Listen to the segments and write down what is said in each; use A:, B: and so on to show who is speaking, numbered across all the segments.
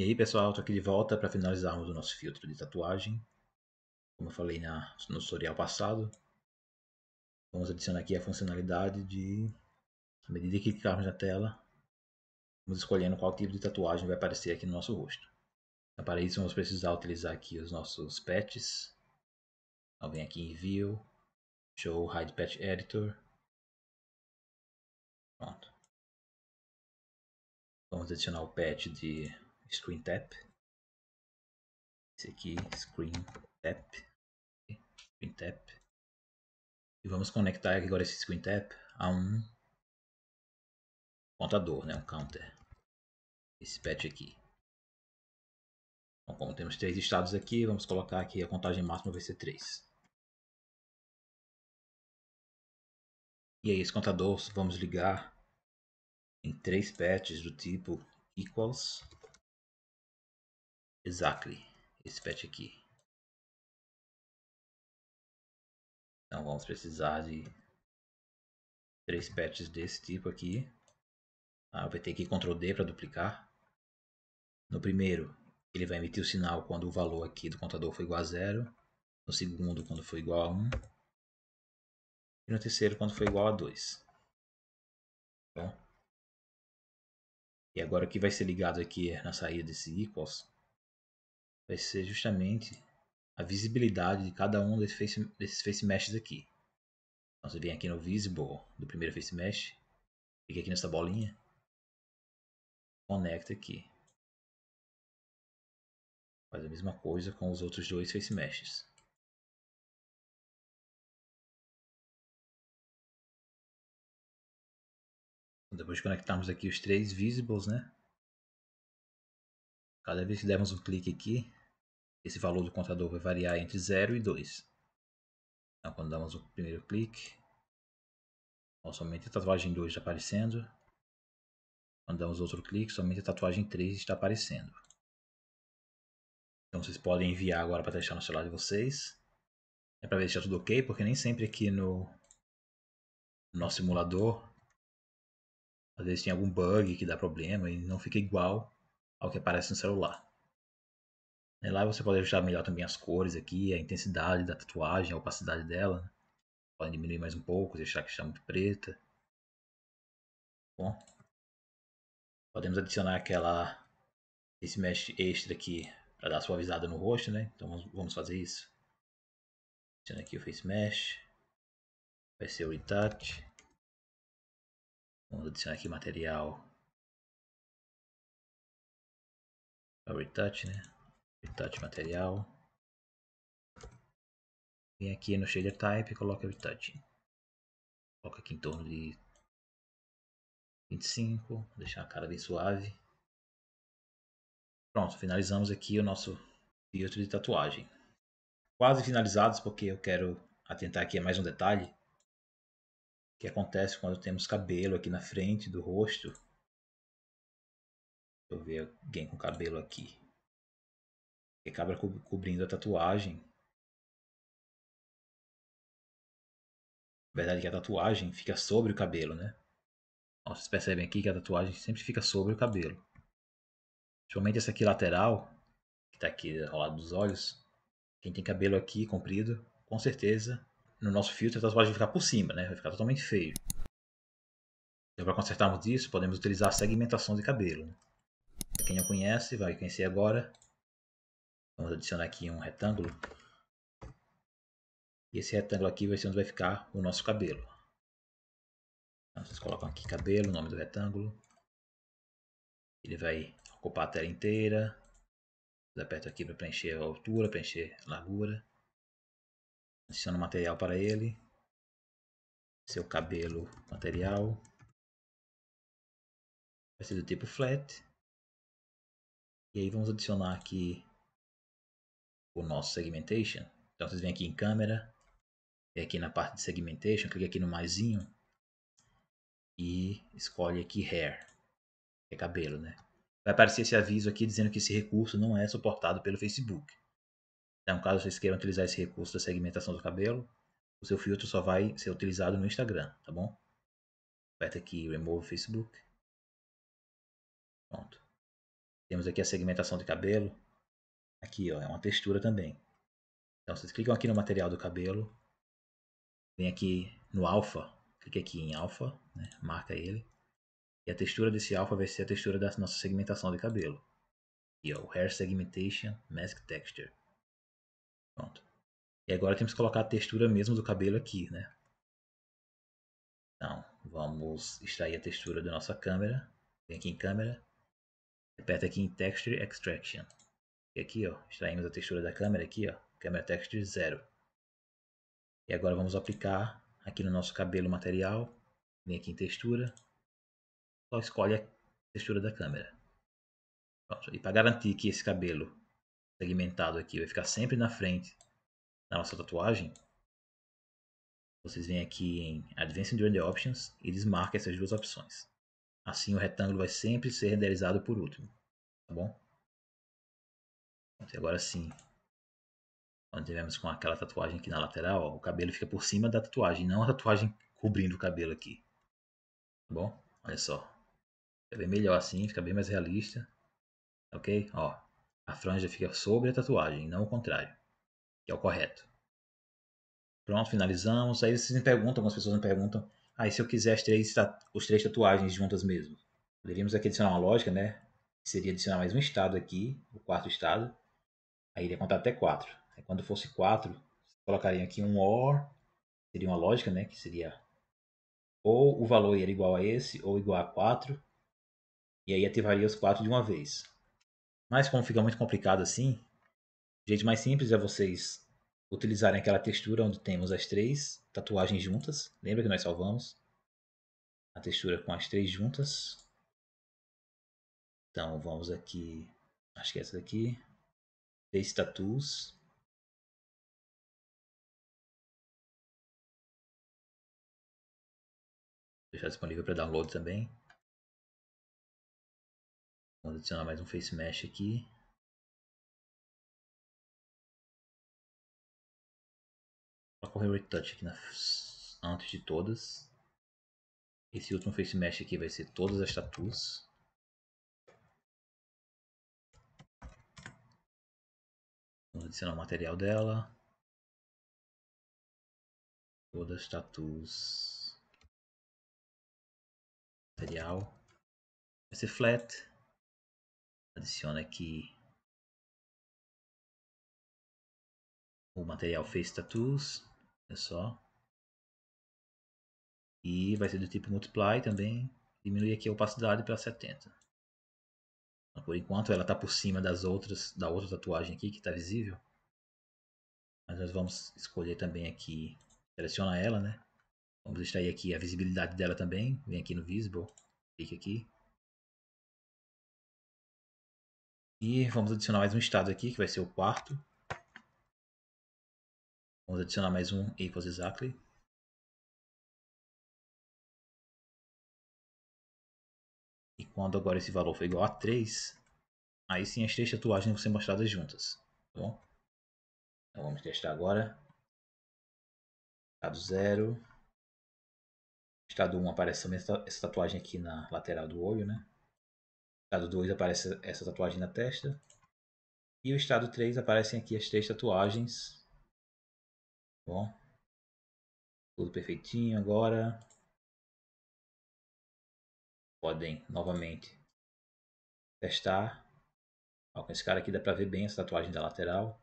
A: E aí, pessoal, estou aqui de volta para finalizarmos o nosso filtro de tatuagem. Como eu falei na, no tutorial passado, vamos adicionar aqui a funcionalidade de, à medida que clicarmos na tela, vamos escolhendo qual tipo de tatuagem vai aparecer aqui no nosso rosto. Então, para isso, vamos precisar utilizar aqui os nossos patches.
B: Então, vem aqui em View, Show Hide Patch Editor.
C: Pronto. Vamos adicionar o patch de Screen Tap. Esse aqui, Screen Tap. Screen Tap.
B: E vamos conectar agora esse Screen Tap a um contador, né? um counter. Esse patch aqui. Então, como temos três estados aqui, vamos colocar aqui a contagem máxima vai ser 3. E aí, esse contador vamos ligar em três patches do tipo equals
C: Exactly. Esse patch aqui. Então vamos precisar de
B: três patches desse tipo aqui. Ah, vai ter que Ctrl D para duplicar.
A: No primeiro, ele vai emitir o sinal quando o valor aqui do contador for igual a zero.
B: No segundo, quando for igual a 1. Um. E no terceiro, quando for igual a 2. bom E agora o que vai ser ligado aqui na saída desse equals vai ser justamente a visibilidade
A: de cada um desses face, desses face meshes aqui. Então você vem aqui no Visible do primeiro
B: face mesh, clica aqui nessa bolinha, conecta aqui.
C: Faz a mesma coisa com os outros dois face meshes. Depois de conectarmos aqui os três visibles, né?
B: Cada vez que dermos um clique aqui, esse valor do contador vai variar entre 0 e 2. Então, quando damos o primeiro clique,
A: somente a tatuagem 2 está aparecendo. Quando damos outro clique, somente a tatuagem 3 está
B: aparecendo. Então vocês podem enviar agora para testar no celular de vocês. É para ver se está tudo ok, porque nem sempre aqui no, no nosso
A: simulador às vezes tem algum bug que dá problema e não fica igual ao que aparece no celular. Né, lá você pode ajustar melhor também as cores aqui, a intensidade
B: da tatuagem, a opacidade dela. Né. Pode diminuir mais um pouco, deixar que está muito preta. Bom. Podemos adicionar aquela esse mesh extra aqui para dar suavizada no rosto, né? Então vamos fazer isso.
C: Adicionando aqui o face mesh. Vai ser o retouch. Vamos adicionar aqui material. É o retouch, né? habitat material.
B: Vem aqui no shader type e coloca habitat. Coloca aqui em torno de
C: 25,
B: deixar a cara bem suave. Pronto, finalizamos aqui o nosso filtro de tatuagem. Quase
A: finalizados porque eu quero atentar aqui a mais um detalhe que acontece quando
B: temos cabelo aqui na frente do rosto. Deixa eu ver
C: alguém com cabelo aqui que acaba co cobrindo a tatuagem. Na verdade, que a tatuagem fica sobre o
B: cabelo, né? Então, vocês percebem aqui que a tatuagem sempre fica sobre o cabelo.
A: Principalmente essa aqui lateral, que está aqui ao lado dos olhos. Quem tem cabelo aqui comprido, com certeza, no nosso filtro a tatuagem vai ficar por cima, né? Vai ficar totalmente feio. Então, para consertarmos isso, podemos utilizar a segmentação de cabelo. Né? Quem não conhece, vai conhecer agora. Vamos adicionar aqui um retângulo.
B: E esse retângulo aqui vai ser onde vai ficar o nosso cabelo. Então, vocês colocam aqui cabelo, nome do retângulo. Ele vai ocupar a tela inteira. Eu aperto aqui para preencher a altura, preencher a largura.
C: Adiciono material para ele. Seu cabelo, material. Vai ser do tipo flat.
B: E aí vamos adicionar aqui o nosso segmentation. Então
A: vocês vêm aqui em câmera, vem aqui na parte de segmentation, clica aqui no maisinho e escolhe aqui hair, que é cabelo, né? Vai aparecer esse aviso aqui dizendo que esse recurso não é suportado pelo Facebook. Então, caso vocês queiram utilizar esse
B: recurso da segmentação do cabelo, o seu filtro só vai ser utilizado no Instagram, tá bom? Aperta aqui Remove Facebook. Pronto. Temos aqui a segmentação de cabelo, Aqui, ó, é uma textura também. Então, vocês clicam
A: aqui no material do cabelo. Vem aqui no alfa. Clique aqui em alfa, né? marca ele. E a textura desse alfa vai ser a textura da nossa segmentação de cabelo.
B: E ó, o Hair Segmentation Mask Texture. Pronto. E agora temos que colocar a textura mesmo do cabelo aqui, né?
C: Então,
A: vamos extrair a textura da nossa câmera. Vem aqui em câmera. Aperta aqui em Texture Extraction. E aqui, ó, extraímos a textura da câmera aqui, ó, câmera texture 0.
B: E agora vamos aplicar aqui no nosso cabelo material, vem aqui em textura, só escolhe a textura da câmera.
A: Pronto. E para garantir que esse cabelo segmentado aqui vai ficar sempre na frente da nossa tatuagem, vocês vêm aqui em Advanced Render Options e
B: desmarca essas duas opções. Assim o retângulo vai sempre ser renderizado por último, tá bom? E agora sim. Quando tivemos com aquela
A: tatuagem aqui na lateral, ó, o cabelo fica por cima da tatuagem, não a tatuagem cobrindo o cabelo aqui. Tá bom? Olha só. Fica bem melhor assim, fica bem mais realista. Ok? Ó, a franja fica sobre a tatuagem, não o contrário. Que é o correto. Pronto, finalizamos. Aí vocês me perguntam, algumas pessoas me perguntam, ah, se eu quiser as três, os três tatuagens juntas mesmo? Poderíamos aqui adicionar uma lógica, né? Seria adicionar mais um estado aqui, o quarto estado. Aí ia contar até 4. Aí quando fosse 4, colocaria aqui um OR, seria uma lógica, né? Que seria ou o valor era igual a esse ou igual a 4. E aí ativaria os 4 de uma vez. Mas como fica muito complicado assim, o jeito mais simples é vocês utilizarem aquela textura onde temos as três tatuagens juntas. Lembra que nós salvamos
B: a textura com as três juntas. Então vamos aqui,
C: acho que é essa daqui status deixar disponível para download também. Vamos adicionar mais um face mesh aqui. Coloca o retouch aqui na, antes de todas.
B: Esse último face mesh aqui vai ser todas as tatuas.
C: Vamos adicionar o material dela. Toda status material. Vai ser flat. Adiciona aqui o material face status. É só. E vai ser do tipo
B: multiply também. Diminuir aqui a opacidade para 70. Por enquanto
A: ela está por cima das outras, da outra tatuagem aqui que está visível. Mas nós
B: vamos escolher também aqui, seleciona ela, né? Vamos extrair aqui a visibilidade dela também. Vem aqui no Visible, clique aqui. E vamos adicionar mais um estado aqui, que vai ser o quarto.
C: Vamos adicionar mais um equals exactly. quando agora esse valor for igual a 3,
B: aí sim as três tatuagens vão ser mostradas juntas. Tá bom? Então vamos testar agora. Estado 0. Estado 1 um aparece também essa tatuagem aqui na lateral do olho, né? Estado 2 aparece essa tatuagem na testa. E o estado 3 aparecem aqui as três tatuagens.
C: Tá bom? Tudo perfeitinho agora podem novamente testar. Ó, com esse cara aqui dá para ver bem essa tatuagem da lateral.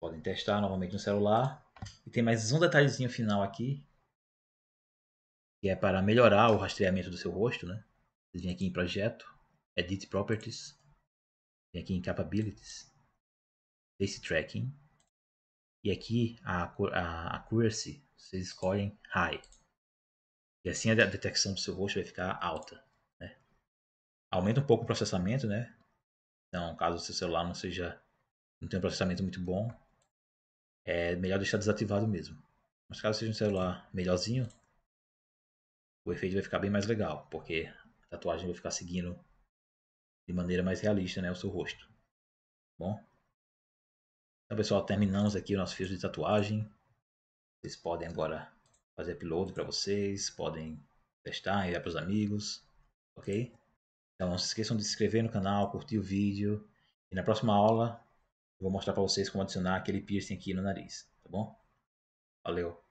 A: Podem testar novamente no celular. E tem mais um detalhezinho final aqui, que é para melhorar o rastreamento do seu rosto, né? Você vem aqui em projeto, edit properties, vem aqui em capabilities, face tracking, e aqui a, a, a accuracy, vocês escolhem high. E assim a detecção do seu rosto vai ficar alta. Né? Aumenta um pouco o processamento, né? Então, caso o seu celular não seja. não tenha um processamento muito bom, é melhor deixar desativado mesmo. Mas caso seja um celular melhorzinho,
B: o efeito vai ficar bem mais legal, porque a tatuagem vai ficar seguindo de maneira mais realista né, o seu rosto. Bom? Então, pessoal,
A: terminamos aqui o nosso fio de tatuagem. Vocês podem agora fazer upload para vocês, podem testar, enviar para os amigos, ok? Então não se esqueçam de se inscrever no canal, curtir o vídeo e na próxima aula eu vou mostrar para vocês como adicionar aquele piercing aqui no nariz, tá bom?
B: Valeu!